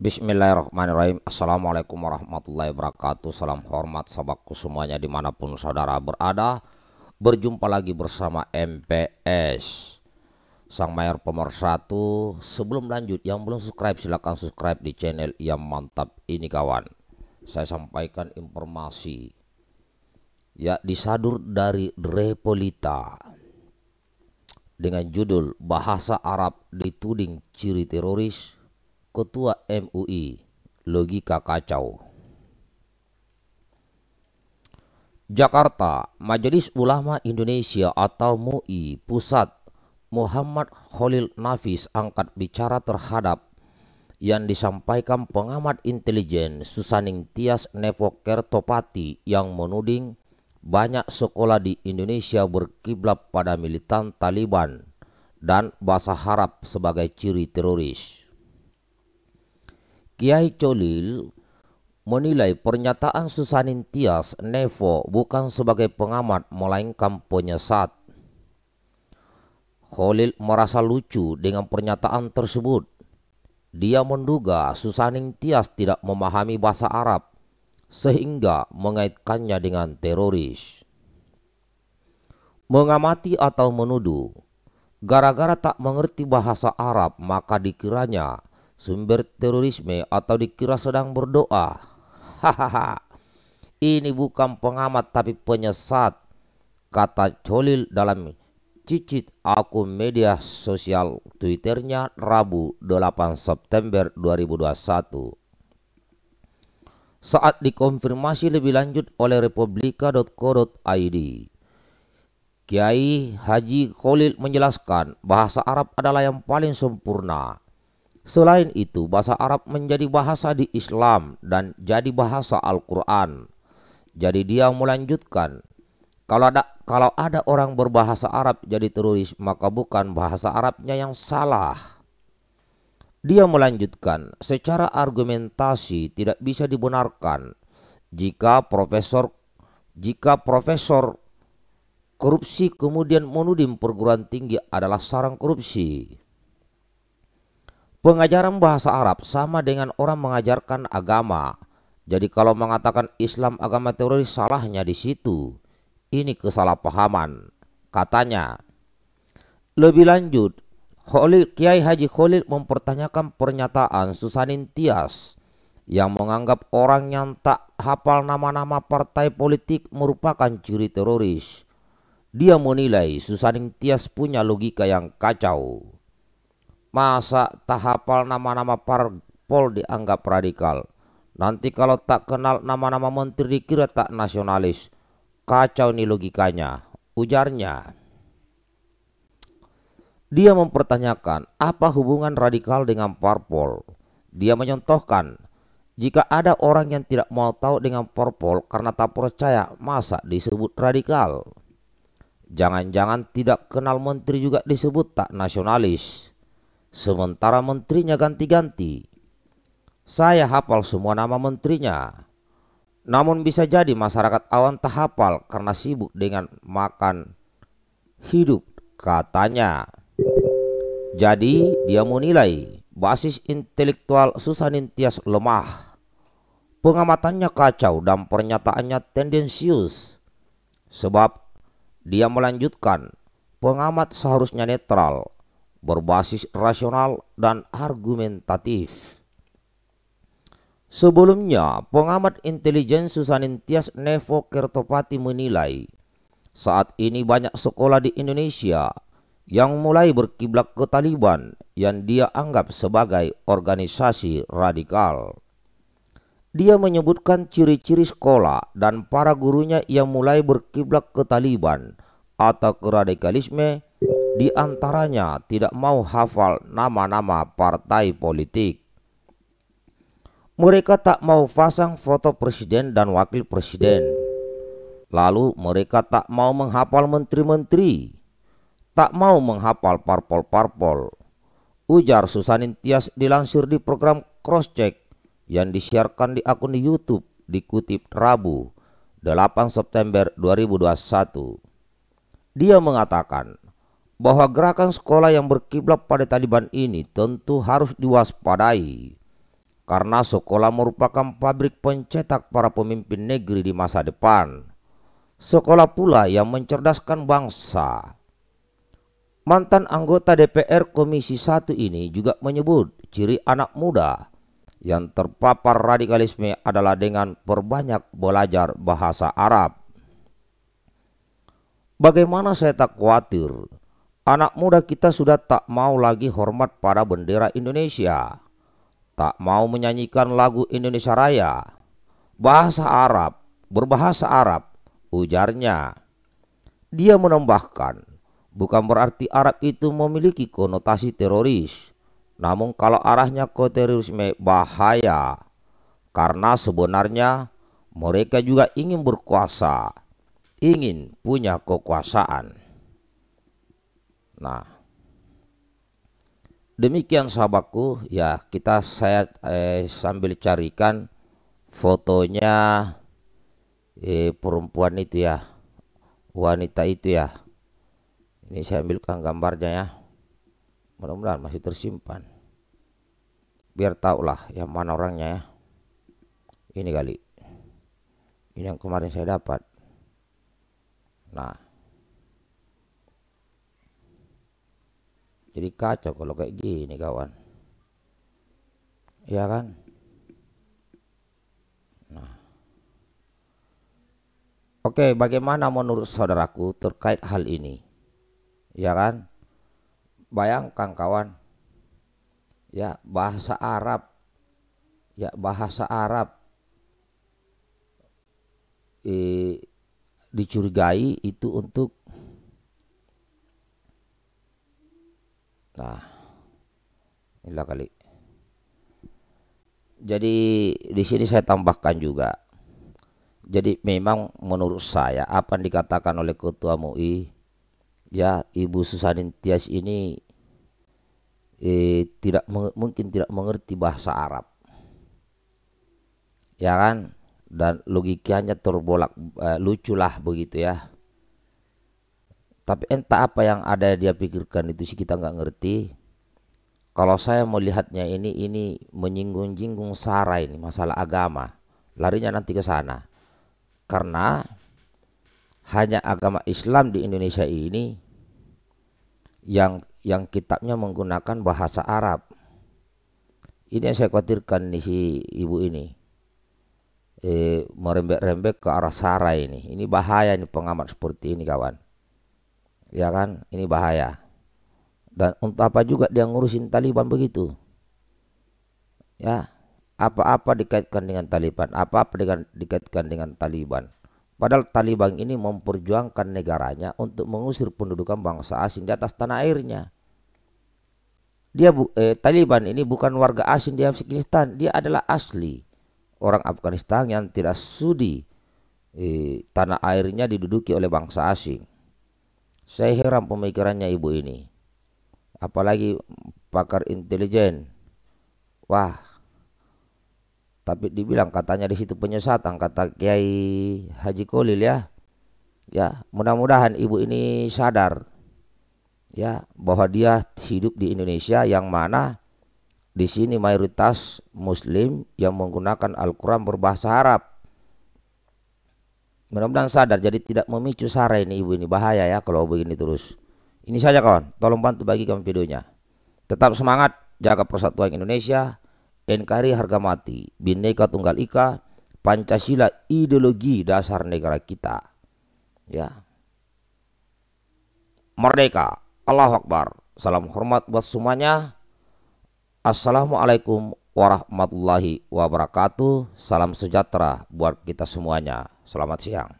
Bismillahirrahmanirrahim Assalamualaikum warahmatullahi wabarakatuh Salam hormat sahabatku semuanya dimanapun saudara berada Berjumpa lagi bersama MPS Sang Mayor Pemersatu Sebelum lanjut yang belum subscribe silahkan subscribe di channel yang mantap ini kawan Saya sampaikan informasi Ya disadur dari Repolita Dengan judul Bahasa Arab dituding ciri teroris Ketua MUI logika kacau. Jakarta, Majelis Ulama Indonesia atau MUI Pusat Muhammad Holil Nafis angkat bicara terhadap yang disampaikan pengamat intelijen Susaning Tias Kertopati yang menuding banyak sekolah di Indonesia berkiblat pada militan Taliban dan bahasa Arab sebagai ciri teroris. Kiai Colil menilai pernyataan Susanin Tias Nevo bukan sebagai pengamat melainkan penyesat. Khalil merasa lucu dengan pernyataan tersebut. Dia menduga Susanin Tias tidak memahami bahasa Arab sehingga mengaitkannya dengan teroris. Mengamati atau menuduh, gara-gara tak mengerti bahasa Arab maka dikiranya sumber terorisme atau dikira sedang berdoa. Hahaha. Ini bukan pengamat tapi penyesat, kata Colil dalam cicit akun media sosial Twitternya Rabu 8 September 2021. Saat dikonfirmasi lebih lanjut oleh republika.co.id, Kiai Haji Khalil menjelaskan bahasa Arab adalah yang paling sempurna Selain itu, bahasa Arab menjadi bahasa di Islam dan jadi bahasa Al-Quran. Jadi dia melanjutkan, kalau ada kalau ada orang berbahasa Arab jadi teroris, maka bukan bahasa Arabnya yang salah. Dia melanjutkan, secara argumentasi tidak bisa dibenarkan jika profesor jika profesor korupsi kemudian menuding perguruan tinggi adalah sarang korupsi. Pengajaran bahasa Arab sama dengan orang mengajarkan agama. Jadi kalau mengatakan Islam agama teroris salahnya di situ. Ini kesalahpahaman. Katanya. Lebih lanjut, Khalil, Kiai Haji Khalil mempertanyakan pernyataan Susanin Tias yang menganggap orang yang tak hafal nama-nama partai politik merupakan ciri teroris. Dia menilai Susanin Tias punya logika yang kacau. Masa tahapal nama-nama parpol dianggap radikal. Nanti kalau tak kenal nama-nama menteri dikira tak nasionalis. Kacau nih logikanya, ujarnya. Dia mempertanyakan apa hubungan radikal dengan parpol. Dia menyontohkan, jika ada orang yang tidak mau tahu dengan parpol karena tak percaya, masa disebut radikal? Jangan-jangan tidak kenal menteri juga disebut tak nasionalis. Sementara menterinya ganti-ganti. Saya hafal semua nama menterinya. Namun bisa jadi masyarakat awan tak hafal karena sibuk dengan makan hidup katanya. Jadi dia menilai basis intelektual Susanin Tias lemah. Pengamatannya kacau dan pernyataannya tendensius. Sebab dia melanjutkan pengamat seharusnya netral berbasis rasional dan argumentatif. Sebelumnya, pengamat intelijen Susanin Tias Nevo Kertopati menilai, saat ini banyak sekolah di Indonesia yang mulai berkiblat ke Taliban yang dia anggap sebagai organisasi radikal. Dia menyebutkan ciri-ciri sekolah dan para gurunya yang mulai berkiblat ke Taliban atau ke radikalisme di antaranya tidak mau hafal nama-nama partai politik. Mereka tak mau pasang foto presiden dan wakil presiden. Lalu mereka tak mau menghafal menteri-menteri. Tak mau menghafal parpol-parpol. Ujar Susanin Tias dilansir di program Crosscheck yang disiarkan di akun di YouTube dikutip Rabu 8 September 2021. Dia mengatakan, bahwa gerakan sekolah yang berkiblat pada Taliban ini tentu harus diwaspadai karena sekolah merupakan pabrik pencetak para pemimpin negeri di masa depan. Sekolah pula yang mencerdaskan bangsa. Mantan anggota DPR Komisi 1 ini juga menyebut ciri anak muda yang terpapar radikalisme adalah dengan perbanyak belajar bahasa Arab. Bagaimana saya tak khawatir Anak muda kita sudah tak mau lagi hormat pada bendera Indonesia. Tak mau menyanyikan lagu Indonesia Raya. Bahasa Arab, berbahasa Arab, ujarnya. Dia menambahkan, bukan berarti Arab itu memiliki konotasi teroris. Namun kalau arahnya ke terorisme bahaya. Karena sebenarnya mereka juga ingin berkuasa, ingin punya kekuasaan. Nah, demikian sahabatku ya kita saya eh, sambil carikan fotonya eh, perempuan itu ya wanita itu ya ini saya ambilkan gambarnya ya mudah-mudahan masih tersimpan biar tahulah yang mana orangnya ya ini kali ini yang kemarin saya dapat nah Jadi kacau kalau kayak gini kawan. Ya kan? Nah. Oke, bagaimana menurut saudaraku terkait hal ini? Ya kan? Bayangkan kawan. Ya, bahasa Arab. Ya, bahasa Arab. Eh, dicurigai itu untuk Nah, inilah kali. Jadi di sini saya tambahkan juga. Jadi memang menurut saya apa yang dikatakan oleh ketua MUI ya Ibu Susanin Tias ini eh, tidak mungkin tidak mengerti bahasa Arab. Ya kan? Dan logikanya terbolak eh, luculah begitu ya. Tapi entah apa yang ada dia pikirkan itu sih kita nggak ngerti. Kalau saya melihatnya ini ini menyinggung-jinggung sara ini masalah agama. Larinya nanti ke sana. Karena hanya agama Islam di Indonesia ini yang yang kitabnya menggunakan bahasa Arab. Ini yang saya khawatirkan nih si ibu ini. Eh, merembek-rembek ke arah sara ini. Ini bahaya nih pengamat seperti ini kawan ya kan ini bahaya dan untuk apa juga dia ngurusin Taliban begitu ya apa-apa dikaitkan dengan Taliban apa-apa dengan, dikaitkan dengan Taliban padahal Taliban ini memperjuangkan negaranya untuk mengusir pendudukan bangsa asing di atas tanah airnya dia eh, Taliban ini bukan warga asing di Afghanistan dia adalah asli orang Afghanistan yang tidak sudi eh, tanah airnya diduduki oleh bangsa asing saya heran pemikirannya ibu ini. Apalagi pakar intelijen. Wah. Tapi dibilang katanya di situ penyesatan kata Kiai Haji Kolil ya. Ya, mudah-mudahan ibu ini sadar ya bahwa dia hidup di Indonesia yang mana di sini mayoritas muslim yang menggunakan Al-Qur'an berbahasa Arab mudah-mudahan sadar jadi tidak memicu sara ini ibu ini bahaya ya kalau begini terus ini saja kawan tolong bantu bagikan videonya tetap semangat jaga persatuan Indonesia NKRI harga mati bineka tunggal ika Pancasila ideologi dasar negara kita ya merdeka Allah Akbar salam hormat buat semuanya Assalamualaikum warahmatullahi wabarakatuh salam sejahtera buat kita semuanya Selamat siang.